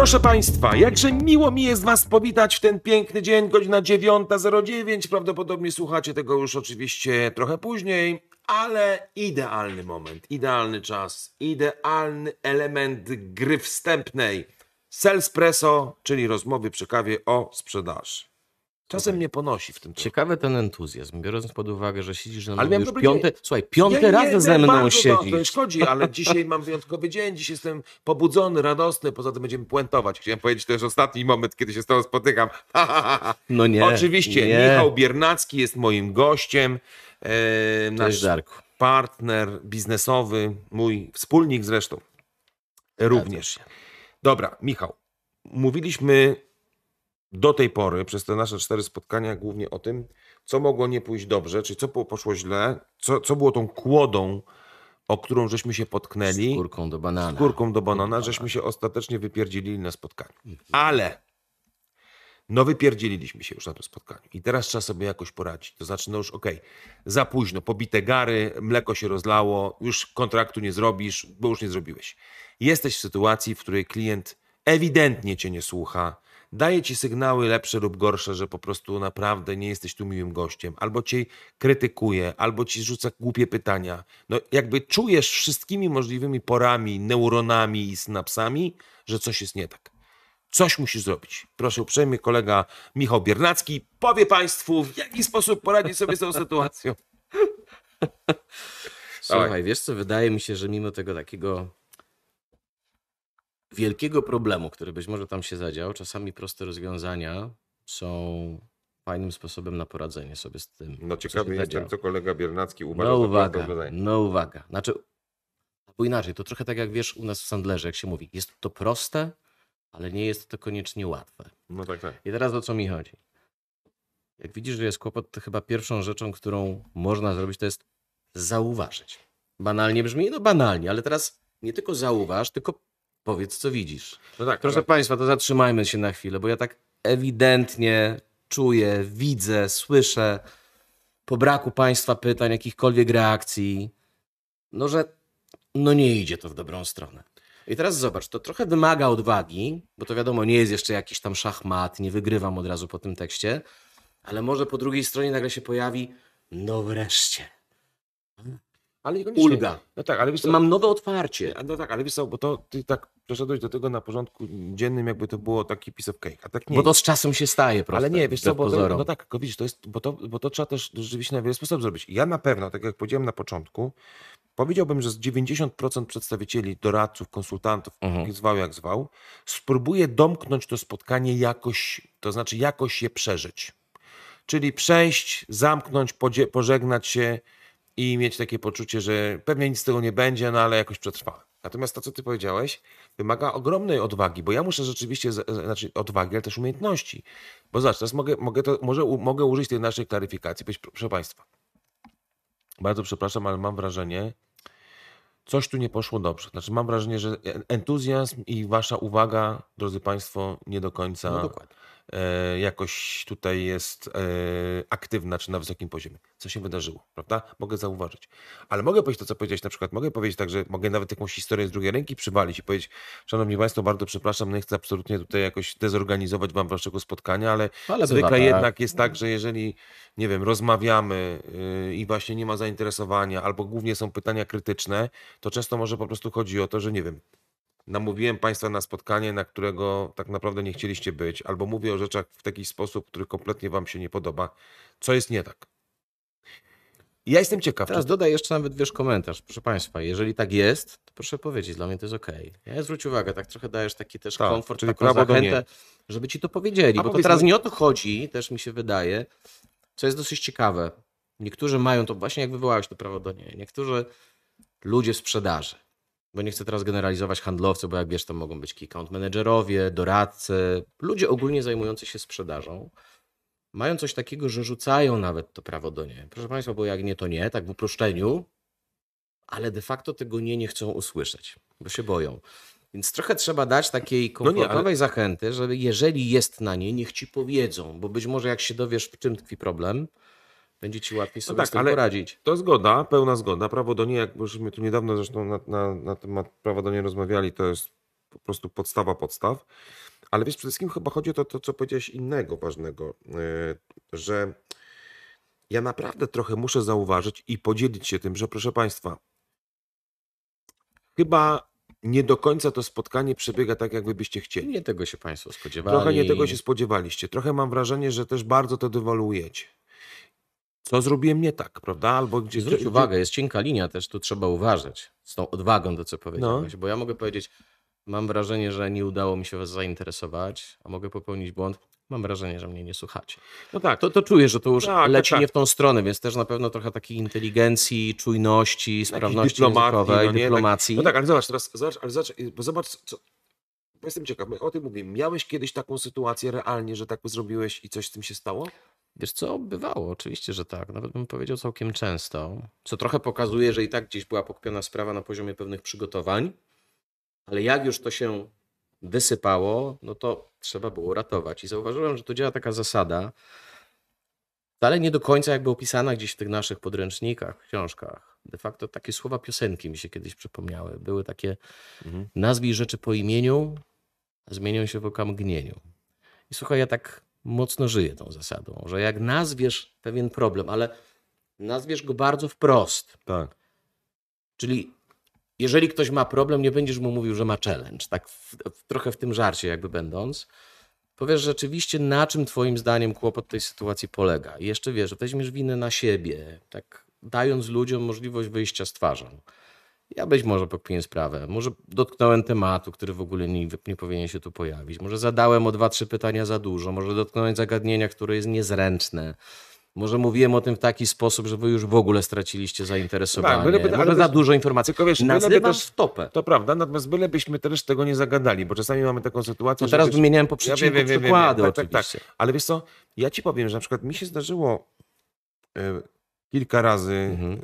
Proszę Państwa, jakże miło mi jest Was powitać w ten piękny dzień, godzina 9.09. Prawdopodobnie słuchacie tego już oczywiście trochę później, ale idealny moment, idealny czas, idealny element gry wstępnej. Selspresso, czyli rozmowy przy kawie o sprzedaży. Czasem mnie ponosi w tym. Ciekawy ten entuzjazm, biorąc pod uwagę, że siedzisz na mnie. już piąty, słuchaj, piąty nie, raz ze mną siedzisz. Nie szkodzi, ale dzisiaj mam wyjątkowy dzień, dziś jestem pobudzony, radosny, poza tym będziemy puentować. Chciałem powiedzieć, to jest ostatni moment, kiedy się z tobą spotykam. no nie. Oczywiście, nie. Michał Biernacki jest moim gościem. E, nasz Darku. partner biznesowy, mój wspólnik zresztą również. Dobra, Michał, mówiliśmy do tej pory, przez te nasze cztery spotkania, głównie o tym, co mogło nie pójść dobrze, czyli co poszło źle, co, co było tą kłodą, o którą żeśmy się potknęli. Z do banana. Z do banana, żeśmy się ostatecznie wypierdzielili na spotkaniu. Mhm. Ale no wypierdzieliliśmy się już na tym spotkaniu i teraz trzeba sobie jakoś poradzić. To znaczy, no już okej, okay, za późno, pobite gary, mleko się rozlało, już kontraktu nie zrobisz, bo już nie zrobiłeś. Jesteś w sytuacji, w której klient ewidentnie cię nie słucha, daje ci sygnały lepsze lub gorsze, że po prostu naprawdę nie jesteś tu miłym gościem, albo cię krytykuje, albo ci rzuca głupie pytania. No jakby czujesz wszystkimi możliwymi porami, neuronami i synapsami, że coś jest nie tak. Coś musisz zrobić. Proszę uprzejmie, kolega Michał Biernacki powie Państwu, w jaki sposób poradzić sobie z tą sytuacją. Słuchaj, wiesz co, wydaje mi się, że mimo tego takiego wielkiego problemu, który być może tam się zadział, czasami proste rozwiązania są fajnym sposobem na poradzenie sobie z tym. No ciekawy jestem, co kolega Biernacki uważa no uwaga, No uwaga, znaczy, albo inaczej, to trochę tak jak wiesz u nas w Sandlerze, jak się mówi, jest to proste, ale nie jest to koniecznie łatwe. No tak, tak. I teraz o co mi chodzi? Jak widzisz, że jest kłopot, to chyba pierwszą rzeczą, którą można zrobić, to jest zauważyć. Banalnie brzmi? No banalnie, ale teraz nie tylko zauważ, tylko Powiedz, co widzisz. No tak, Proszę tak. Państwa, to zatrzymajmy się na chwilę, bo ja tak ewidentnie czuję, widzę, słyszę po braku Państwa pytań, jakichkolwiek reakcji, no że no nie idzie to w dobrą stronę. I teraz zobacz, to trochę wymaga odwagi, bo to wiadomo, nie jest jeszcze jakiś tam szachmat, nie wygrywam od razu po tym tekście, ale może po drugiej stronie nagle się pojawi, no wreszcie. Ale Ulga. No tak, ale wiesz co, Mam nowe otwarcie. No tak, ale wiesz co, bo to ty tak przeszedłeś do tego na porządku dziennym, jakby to było taki piece of cake. A tak nie bo to z czasem się staje, prawda? Ale nie, wiesz co, bo to, no tak, tylko widzisz, to jest, bo, to, bo to trzeba też rzeczywiście na wiele sposobów zrobić. Ja na pewno, tak jak powiedziałem na początku, powiedziałbym, że z 90% przedstawicieli, doradców, konsultantów, mhm. zwał jak zwał, spróbuję domknąć to spotkanie jakoś, to znaczy jakoś je przeżyć. Czyli przejść, zamknąć, pożegnać się i mieć takie poczucie, że pewnie nic z tego nie będzie, no ale jakoś przetrwałem. Natomiast to, co ty powiedziałeś, wymaga ogromnej odwagi, bo ja muszę rzeczywiście, znaczy odwagi, ale też umiejętności. Bo zobacz, teraz mogę, mogę, to, może, mogę użyć tej naszej klaryfikacji. proszę Państwa, bardzo przepraszam, ale mam wrażenie, coś tu nie poszło dobrze. Znaczy mam wrażenie, że entuzjazm i wasza uwaga, drodzy Państwo, nie do końca... No E, jakoś tutaj jest e, aktywna czy na wysokim poziomie. Co się wydarzyło, prawda? Mogę zauważyć. Ale mogę powiedzieć to, co powiedziałeś na przykład. Mogę powiedzieć także, mogę nawet jakąś historię z drugiej ręki przywalić i powiedzieć, szanowni państwo, bardzo przepraszam, nie chcę absolutnie tutaj jakoś dezorganizować wam waszego spotkania, ale, no, ale zwykle bywa, tak. jednak tak. jest tak, że jeżeli, nie wiem, rozmawiamy y, i właśnie nie ma zainteresowania albo głównie są pytania krytyczne, to często może po prostu chodzi o to, że nie wiem, namówiłem Państwa na spotkanie, na którego tak naprawdę nie chcieliście być, albo mówię o rzeczach w taki sposób, który kompletnie Wam się nie podoba, co jest nie tak. Ja jestem ciekaw. Teraz czy... dodaj jeszcze nawet wiesz komentarz. Proszę Państwa, jeżeli tak jest, to proszę powiedzieć, dla mnie to jest OK. Ja zwróć uwagę, tak trochę dajesz taki też tak, komfort, czyli taką zachętę, żeby ci to powiedzieli, A bo to teraz nie o to chodzi, też mi się wydaje, co jest dosyć ciekawe. Niektórzy mają to właśnie, jak wywołałeś to prawo do niej, niektórzy ludzie sprzedaży bo nie chcę teraz generalizować handlowców, bo jak wiesz, to mogą być key account managerowie, doradcy, ludzie ogólnie zajmujący się sprzedażą, mają coś takiego, że rzucają nawet to prawo do nie. Proszę Państwa, bo jak nie, to nie, tak w uproszczeniu, ale de facto tego nie nie chcą usłyszeć, bo się boją. Więc trochę trzeba dać takiej komfortowej no nie, ale... zachęty, żeby jeżeli jest na nie, niech ci powiedzą, bo być może jak się dowiesz, w czym tkwi problem, będzie ci łatwiej no sobie no tak, z tym poradzić. To zgoda, pełna zgoda. Prawo do niej, jak żeśmy tu niedawno zresztą na, na, na temat prawa do niej rozmawiali, to jest po prostu podstawa podstaw. Ale wiesz, przede wszystkim chyba chodzi o to, to co powiedziałeś innego ważnego, e, że ja naprawdę trochę muszę zauważyć i podzielić się tym, że proszę Państwa, chyba nie do końca to spotkanie przebiega tak, jakbyście chcieli. Nie tego się Państwo spodziewali. Trochę nie tego się spodziewaliście. Trochę mam wrażenie, że też bardzo to dewaluujecie co zrobiłem nie tak, prawda? Albo gdzieś... Zwróć uwagę, jest cienka linia też, tu trzeba uważać z tą odwagą do co powiedziałeś, no. bo ja mogę powiedzieć, mam wrażenie, że nie udało mi się was zainteresować, a mogę popełnić błąd, mam wrażenie, że mnie nie słuchacie. No tak. To, to czuję, że to już tak, leci tak. nie w tą stronę, więc też na pewno trochę takiej inteligencji, czujności, no sprawności językowej, no tak. dyplomacji. Tak. No tak, ale zobacz teraz, zobacz, ale zobacz, bo zobacz, co, jestem ciekaw, o tym mówię, miałeś kiedyś taką sytuację realnie, że tak zrobiłeś i coś z tym się stało? Wiesz co, bywało, oczywiście, że tak. Nawet bym powiedział całkiem często. Co trochę pokazuje, że i tak gdzieś była pokpiona sprawa na poziomie pewnych przygotowań, ale jak już to się wysypało, no to trzeba było ratować. I zauważyłem, że to działa taka zasada, wcale nie do końca jakby opisana gdzieś w tych naszych podręcznikach, książkach. De facto takie słowa piosenki mi się kiedyś przypomniały. Były takie mhm. nazwij rzeczy po imieniu, zmienią się w okamgnieniu. I słuchaj, ja tak mocno żyje tą zasadą, że jak nazwiesz pewien problem, ale nazwiesz go bardzo wprost. Tak. Czyli jeżeli ktoś ma problem, nie będziesz mu mówił, że ma challenge, tak w, w, trochę w tym żarcie jakby będąc. Powiesz rzeczywiście, na czym twoim zdaniem kłopot tej sytuacji polega. I jeszcze wiesz, weźmiesz winę na siebie, tak dając ludziom możliwość wyjścia z twarzą. Ja być może pokpiłem sprawę, może dotknąłem tematu, który w ogóle nie, nie powinien się tu pojawić, może zadałem o dwa, trzy pytania za dużo, może dotknąłem zagadnienia, które jest niezręczne. Może mówiłem o tym w taki sposób, że wy już w ogóle straciliście zainteresowanie. Tak, byleby, Może za dużo informacji. Tylko wiesz, też, stopę. To prawda, natomiast bylebyśmy też tego nie zagadali, bo czasami mamy taką sytuację, no teraz że... Teraz wymieniałem po przyczynku ja wiem, wiem, przykłady wiem, tak, tak, tak, oczywiście. Tak, tak. Ale wiesz co, ja ci powiem, że na przykład mi się zdarzyło e, kilka razy mhm.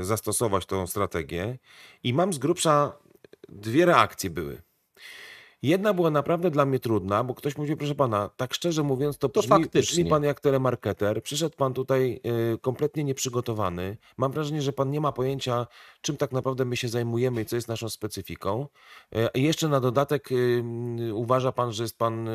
Y, zastosować tą strategię i mam z grubsza dwie reakcje były. Jedna była naprawdę dla mnie trudna, bo ktoś mówił, proszę pana, tak szczerze mówiąc, to, to brzmi, brzmi pan jak telemarketer. Przyszedł pan tutaj y, kompletnie nieprzygotowany. Mam wrażenie, że pan nie ma pojęcia, czym tak naprawdę my się zajmujemy i co jest naszą specyfiką. y, jeszcze na dodatek y, mm, uważa pan, że jest pan y,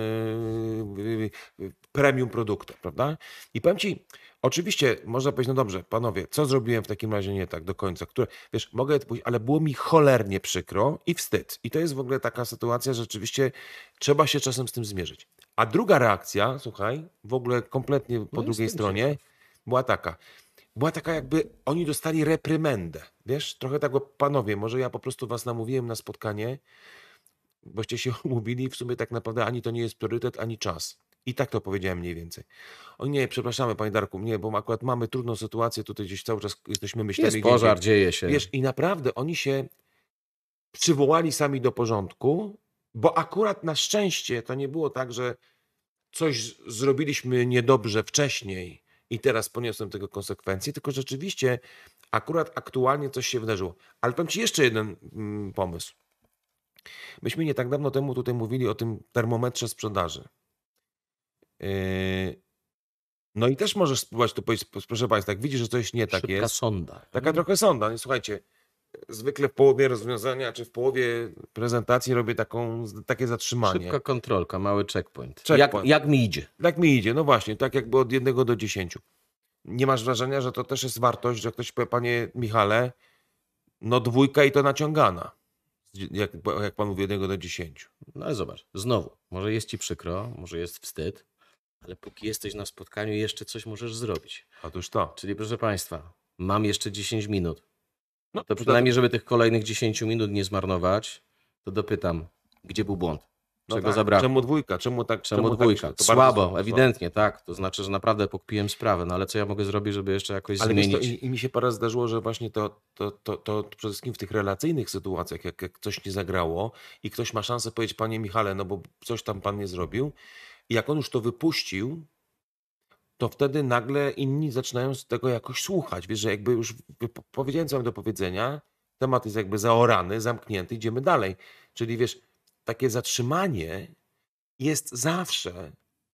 y, premium produktem, prawda? I powiem ci, Oczywiście można powiedzieć, no dobrze, panowie, co zrobiłem w takim razie nie tak do końca, które, wiesz, mogę pójść, ale było mi cholernie przykro i wstyd. I to jest w ogóle taka sytuacja, że rzeczywiście trzeba się czasem z tym zmierzyć. A druga reakcja, słuchaj, w ogóle kompletnie po no drugiej stronie, się. była taka. Była taka, jakby oni dostali reprymendę. Wiesz, trochę tak, panowie, może ja po prostu was namówiłem na spotkanie, boście się umówili, w sumie tak naprawdę ani to nie jest priorytet, ani czas. I tak to powiedziałem mniej więcej. O nie, przepraszamy, panie Darku, nie, bo akurat mamy trudną sytuację, tutaj gdzieś cały czas jesteśmy myślami. Jest pożar, gdzieś, dzieje się. Wiesz, i naprawdę oni się przywołali sami do porządku, bo akurat na szczęście to nie było tak, że coś zrobiliśmy niedobrze wcześniej i teraz poniosłem tego konsekwencje, tylko rzeczywiście akurat aktualnie coś się wydarzyło. Ale powiem ci jeszcze jeden mm, pomysł. Myśmy nie tak dawno temu tutaj mówili o tym termometrze sprzedaży. Yy, no i też możesz spróbować tu powiedzieć, proszę Państwa, jak widzisz, że coś nie tak Szybka jest. sonda. Taka mhm. trochę sonda. Nie, słuchajcie, zwykle w połowie rozwiązania, czy w połowie prezentacji robię taką, takie zatrzymanie. Szybka kontrolka, mały checkpoint. checkpoint. Jak, jak mi idzie? Jak mi idzie, no właśnie, tak jakby od jednego do dziesięciu. Nie masz wrażenia, że to też jest wartość, że ktoś powie, panie Michale, no dwójka i to naciągana. Jak, jak pan mówi, jednego do dziesięciu. No ale zobacz, znowu, może jest ci przykro, może jest wstyd, ale póki jesteś na spotkaniu, jeszcze coś możesz zrobić. Otóż to. Czyli proszę Państwa, mam jeszcze 10 minut. No to przynajmniej, żeby tych kolejnych 10 minut nie zmarnować, to dopytam, gdzie był błąd? No Czego no tak. zabrakło? Czemu dwójka? Czemu tak? Czemu, czemu tak dwójka? Tak, słabo, słabo, ewidentnie, tak. To znaczy, że naprawdę pokpiłem sprawę, no ale co ja mogę zrobić, żeby jeszcze jakoś ale zmienić? i, i mi się parę zdarzyło, że właśnie to, to, to, to przede wszystkim w tych relacyjnych sytuacjach, jak, jak coś nie zagrało i ktoś ma szansę powiedzieć, panie Michale, no bo coś tam pan nie zrobił, i jak on już to wypuścił, to wtedy nagle inni zaczynają z tego jakoś słuchać. Wiesz, że jakby już powiedziałem, co mam do powiedzenia, temat jest jakby zaorany, zamknięty, idziemy dalej. Czyli wiesz, takie zatrzymanie jest zawsze,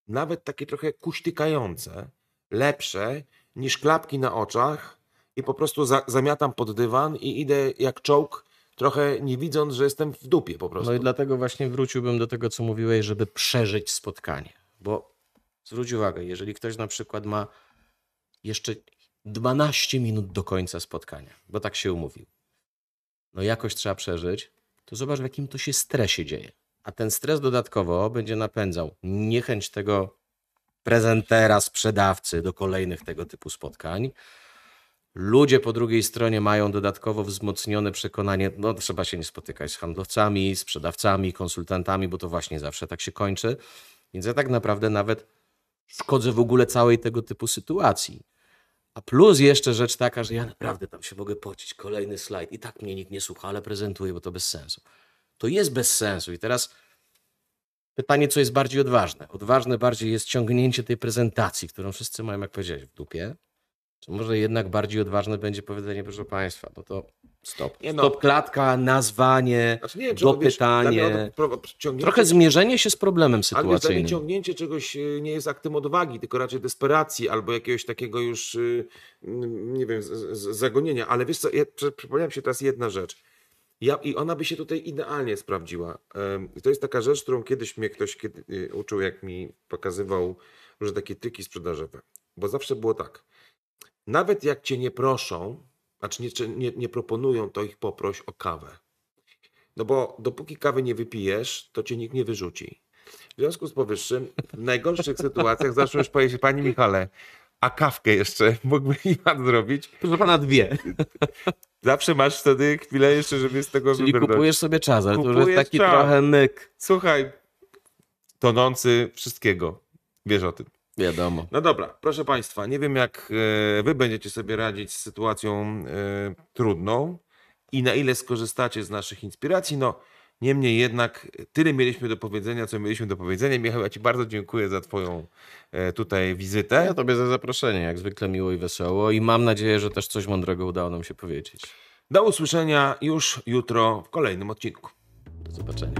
nawet takie trochę kuśtykające, lepsze niż klapki na oczach i po prostu za, zamiatam pod dywan i idę jak czołg trochę nie widząc, że jestem w dupie po prostu. No i dlatego właśnie wróciłbym do tego, co mówiłeś, żeby przeżyć spotkanie. Bo zwróć uwagę, jeżeli ktoś na przykład ma jeszcze 12 minut do końca spotkania, bo tak się umówił, no jakoś trzeba przeżyć, to zobacz, w jakim to się stresie dzieje. A ten stres dodatkowo będzie napędzał niechęć tego prezentera, sprzedawcy do kolejnych tego typu spotkań. Ludzie po drugiej stronie mają dodatkowo wzmocnione przekonanie, no trzeba się nie spotykać z handlowcami, sprzedawcami, konsultantami, bo to właśnie zawsze tak się kończy. Więc ja tak naprawdę nawet szkodzę w ogóle całej tego typu sytuacji. A plus jeszcze rzecz taka, że ja naprawdę tam się mogę pocić. Kolejny slajd. I tak mnie nikt nie słucha, ale prezentuję, bo to bez sensu. To jest bez sensu. I teraz pytanie, co jest bardziej odważne? Odważne bardziej jest ciągnięcie tej prezentacji, którą wszyscy mają, jak powiedziałeś, w dupie, czy może jednak bardziej odważne będzie powiedzenie, proszę Państwa, no to stop. Nie no. stop no. klatka, nazwanie, znaczy nie, dopytanie. Tak, no ciągnięcie... Trochę zmierzenie się z problemem sytuacyjnym. Ale ciągnięcie czegoś y, nie jest aktem odwagi, tylko raczej desperacji albo jakiegoś takiego już, y, nie wiem, zagonienia. Ale wiesz co, ja, przypomniałem się teraz jedna rzecz. Ja, I ona by się tutaj idealnie sprawdziła. To jest taka rzecz, którą kiedyś mnie ktoś kiedy, y, uczył, jak mi pokazywał że takie tyki sprzedażowe. Bo zawsze było tak – nawet jak cię nie proszą, znaczy nie, nie, nie proponują, to ich poproś o kawę. No bo dopóki kawy nie wypijesz, to cię nikt nie wyrzuci. W związku z powyższym, w najgorszych sytuacjach zawsze już powie się, Panie Michale, a kawkę jeszcze mógłby i pan zrobić. Proszę pana, dwie. Zawsze masz wtedy chwilę jeszcze, żeby z tego Czyli wybrnąć. kupujesz sobie czas, ale kupujesz to już jest taki czas. trochę myk. Słuchaj, tonący wszystkiego. Wiesz o tym. Wiadomo. No dobra, proszę Państwa, nie wiem jak e, Wy będziecie sobie radzić z sytuacją e, trudną i na ile skorzystacie z naszych inspiracji. No, niemniej jednak e, tyle mieliśmy do powiedzenia, co mieliśmy do powiedzenia. Michał, ja Ci bardzo dziękuję za Twoją tutaj wizytę. Ja Tobie za zaproszenie, jak zwykle miło i wesoło i mam nadzieję, że też coś mądrego udało nam się powiedzieć. Do usłyszenia już jutro w kolejnym odcinku. Do zobaczenia.